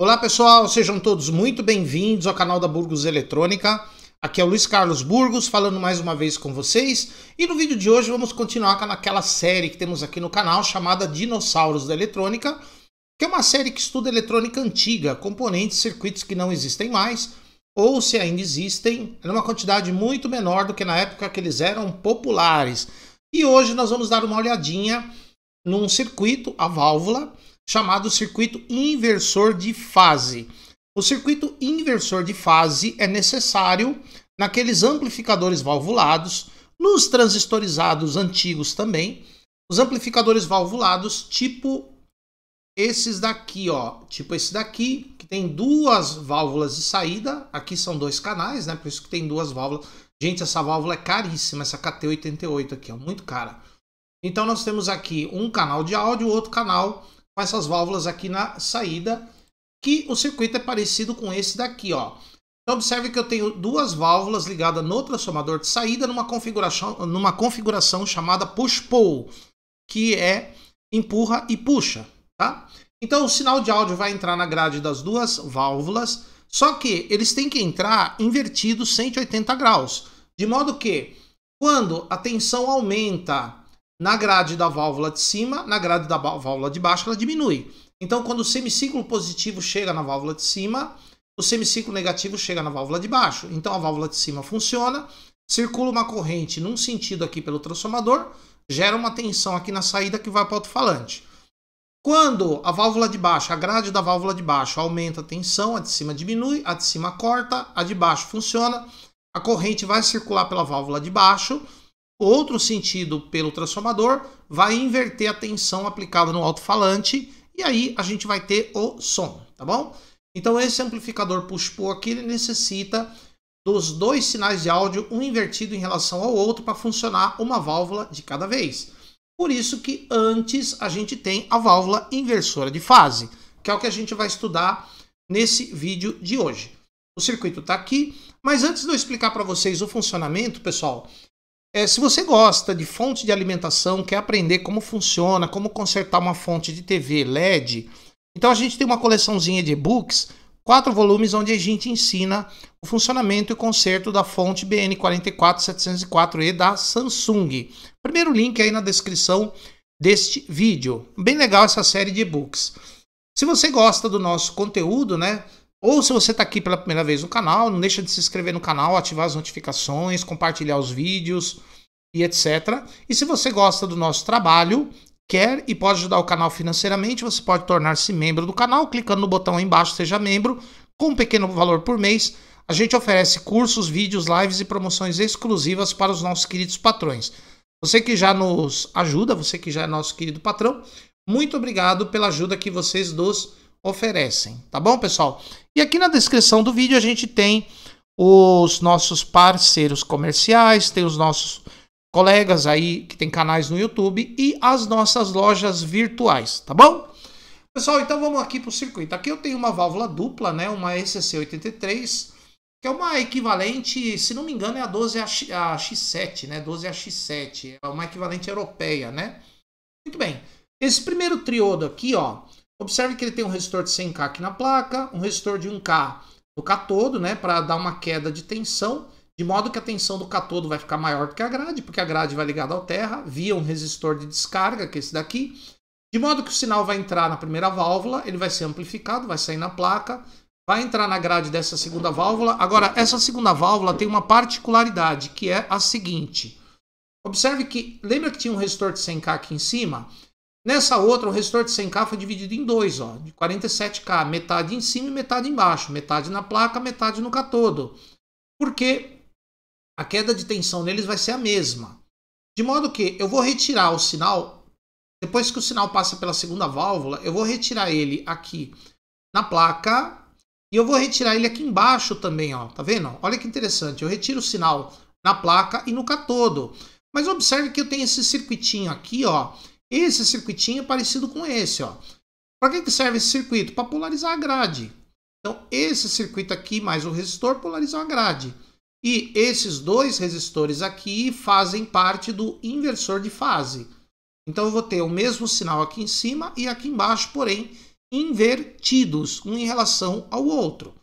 Olá pessoal, sejam todos muito bem-vindos ao canal da Burgos Eletrônica. Aqui é o Luiz Carlos Burgos falando mais uma vez com vocês. E no vídeo de hoje vamos continuar com aquela série que temos aqui no canal chamada Dinossauros da Eletrônica, que é uma série que estuda eletrônica antiga, componentes, circuitos que não existem mais, ou se ainda existem, é uma quantidade muito menor do que na época que eles eram populares. E hoje nós vamos dar uma olhadinha num circuito, a válvula, chamado circuito inversor de fase. O circuito inversor de fase é necessário naqueles amplificadores valvulados, nos transistorizados antigos também, os amplificadores valvulados tipo esses daqui, ó, tipo esse daqui, que tem duas válvulas de saída, aqui são dois canais, né? Por isso que tem duas válvulas. Gente, essa válvula é caríssima, essa KT88 aqui, é muito cara. Então nós temos aqui um canal de áudio, outro canal com essas válvulas aqui na saída, que o circuito é parecido com esse daqui, ó. Então observe que eu tenho duas válvulas ligadas no transformador de saída numa configuração, numa configuração chamada push-pull, que é empurra e puxa, tá? Então o sinal de áudio vai entrar na grade das duas válvulas, só que eles têm que entrar invertidos 180 graus, de modo que quando a tensão aumenta na grade da válvula de cima, na grade da válvula de baixo, ela diminui. Então, quando o semiciclo positivo chega na válvula de cima, o semiciclo negativo chega na válvula de baixo. Então, a válvula de cima funciona, circula uma corrente num sentido aqui pelo transformador, gera uma tensão aqui na saída que vai para o alto-falante. Quando a válvula de baixo, a grade da válvula de baixo aumenta a tensão, a de cima diminui, a de cima corta, a de baixo funciona, a corrente vai circular pela válvula de baixo, Outro sentido pelo transformador vai inverter a tensão aplicada no alto-falante e aí a gente vai ter o som, tá bom? Então esse amplificador push-pull aqui ele necessita dos dois sinais de áudio, um invertido em relação ao outro para funcionar uma válvula de cada vez. Por isso que antes a gente tem a válvula inversora de fase, que é o que a gente vai estudar nesse vídeo de hoje. O circuito está aqui, mas antes de eu explicar para vocês o funcionamento, pessoal, é, se você gosta de fonte de alimentação, quer aprender como funciona, como consertar uma fonte de TV LED, então a gente tem uma coleçãozinha de e-books, quatro volumes, onde a gente ensina o funcionamento e conserto da fonte BN44704E da Samsung. Primeiro link aí na descrição deste vídeo. Bem legal essa série de e-books. Se você gosta do nosso conteúdo, né? Ou se você está aqui pela primeira vez no canal, não deixa de se inscrever no canal, ativar as notificações, compartilhar os vídeos e etc. E se você gosta do nosso trabalho, quer e pode ajudar o canal financeiramente, você pode tornar-se membro do canal clicando no botão aí embaixo Seja Membro, com um pequeno valor por mês. A gente oferece cursos, vídeos, lives e promoções exclusivas para os nossos queridos patrões. Você que já nos ajuda, você que já é nosso querido patrão, muito obrigado pela ajuda que vocês dos oferecem, tá bom, pessoal? E aqui na descrição do vídeo a gente tem os nossos parceiros comerciais, tem os nossos colegas aí que tem canais no YouTube e as nossas lojas virtuais, tá bom? Pessoal, então vamos aqui para o circuito. Aqui eu tenho uma válvula dupla, né, uma ecc 83 que é uma equivalente, se não me engano, é a 12 a X7, né? 12 a X7, é uma equivalente europeia, né? Muito bem. Esse primeiro triodo aqui, ó, Observe que ele tem um resistor de 100K aqui na placa, um resistor de 1K no catodo, né, para dar uma queda de tensão, de modo que a tensão do catodo vai ficar maior do que a grade, porque a grade vai ligada ao terra via um resistor de descarga, que é esse daqui, de modo que o sinal vai entrar na primeira válvula, ele vai ser amplificado, vai sair na placa, vai entrar na grade dessa segunda válvula. Agora, essa segunda válvula tem uma particularidade, que é a seguinte. Observe que, lembra que tinha um resistor de 100K aqui em cima? Nessa outra, o resistor de 100K foi dividido em dois, ó, de 47K, metade em cima e metade embaixo, metade na placa, metade no catodo, porque a queda de tensão neles vai ser a mesma. De modo que eu vou retirar o sinal, depois que o sinal passa pela segunda válvula, eu vou retirar ele aqui na placa e eu vou retirar ele aqui embaixo também, ó, tá vendo? Olha que interessante, eu retiro o sinal na placa e no catodo. Mas observe que eu tenho esse circuitinho aqui, ó, esse circuitinho é parecido com esse, ó. Para que, que serve esse circuito? Para polarizar a grade. Então, esse circuito aqui mais o resistor polarizam a grade. E esses dois resistores aqui fazem parte do inversor de fase. Então, eu vou ter o mesmo sinal aqui em cima e aqui embaixo, porém, invertidos, um em relação ao outro.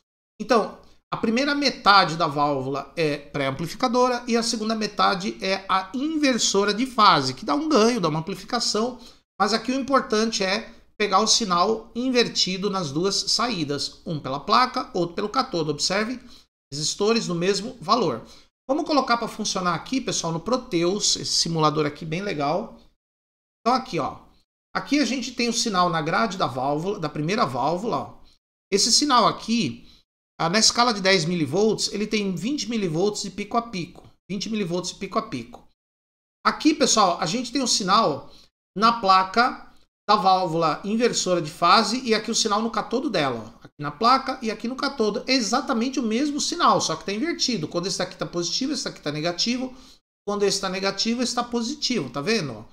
Então, a primeira metade da válvula é pré-amplificadora e a segunda metade é a inversora de fase, que dá um ganho, dá uma amplificação, mas aqui o importante é pegar o sinal invertido nas duas saídas, um pela placa, outro pelo catodo. Observe resistores do mesmo valor. Vamos colocar para funcionar aqui, pessoal, no Proteus, esse simulador aqui bem legal. Então aqui, ó. Aqui a gente tem o sinal na grade da válvula, da primeira válvula, ó. Esse sinal aqui, ah, na escala de 10 mV, ele tem 20 mV de pico a pico. 20 mV de pico a pico. Aqui, pessoal, a gente tem um sinal na placa da válvula inversora de fase e aqui o sinal no catodo dela. Ó. Aqui na placa e aqui no catodo. exatamente o mesmo sinal, só que está invertido. Quando esse aqui está positivo, esse aqui está negativo. Quando esse está negativo, esse está positivo, tá vendo?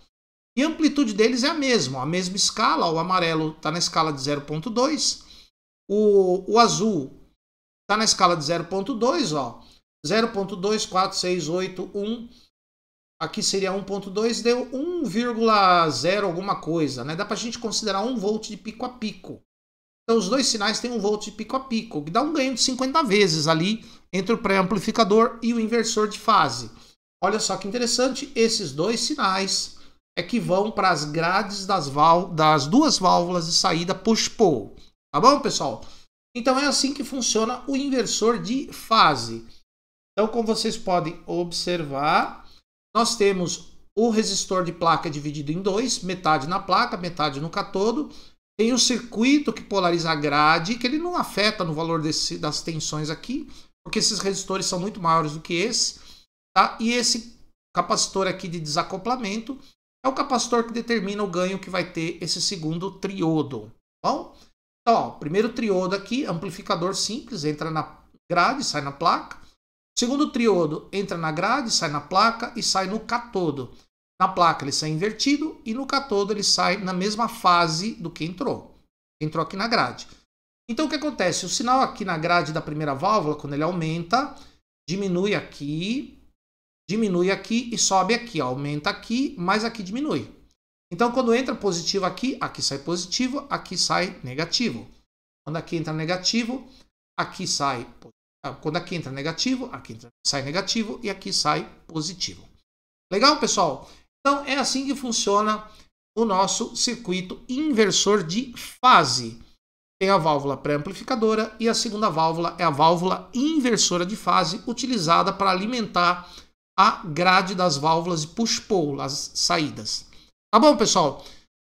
E a amplitude deles é a mesma, ó. a mesma escala. O amarelo está na escala de 0.2, o, o azul Está na escala de 0.2, ó. 0.2, Aqui seria 1.2, deu 1,0 alguma coisa, né? Dá para a gente considerar 1 volt de pico a pico. Então os dois sinais têm 1 volt de pico a pico, que dá um ganho de 50 vezes ali entre o pré-amplificador e o inversor de fase. Olha só que interessante, esses dois sinais é que vão para as grades das, das duas válvulas de saída push-pull. Tá bom, pessoal? Então é assim que funciona o inversor de fase. Então, como vocês podem observar, nós temos o resistor de placa dividido em dois, metade na placa, metade no catodo. Tem o um circuito que polariza a grade, que ele não afeta no valor desse, das tensões aqui, porque esses resistores são muito maiores do que esse. Tá? E esse capacitor aqui de desacoplamento é o capacitor que determina o ganho que vai ter esse segundo triodo. Tá bom, então, ó, primeiro triodo aqui, amplificador simples, entra na grade, sai na placa. Segundo triodo, entra na grade, sai na placa e sai no catodo. Na placa ele sai invertido e no catodo ele sai na mesma fase do que entrou. Entrou aqui na grade. Então o que acontece? O sinal aqui na grade da primeira válvula, quando ele aumenta, diminui aqui, diminui aqui e sobe aqui. Ó. Aumenta aqui, mas aqui diminui. Então, quando entra positivo aqui, aqui sai positivo, aqui sai negativo. Quando aqui entra negativo, aqui sai ah, quando aqui entra negativo, aqui entra, sai negativo e aqui sai positivo. Legal, pessoal? Então é assim que funciona o nosso circuito inversor de fase. Tem a válvula pré-amplificadora e a segunda válvula é a válvula inversora de fase utilizada para alimentar a grade das válvulas de push-pull, as saídas. Tá bom, pessoal?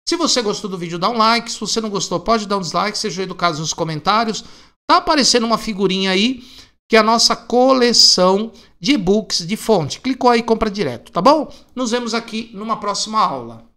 Se você gostou do vídeo, dá um like. Se você não gostou, pode dar um dislike. seja educados nos comentários. Tá aparecendo uma figurinha aí, que é a nossa coleção de e-books de fonte. Clicou aí e compra direto, tá bom? Nos vemos aqui numa próxima aula.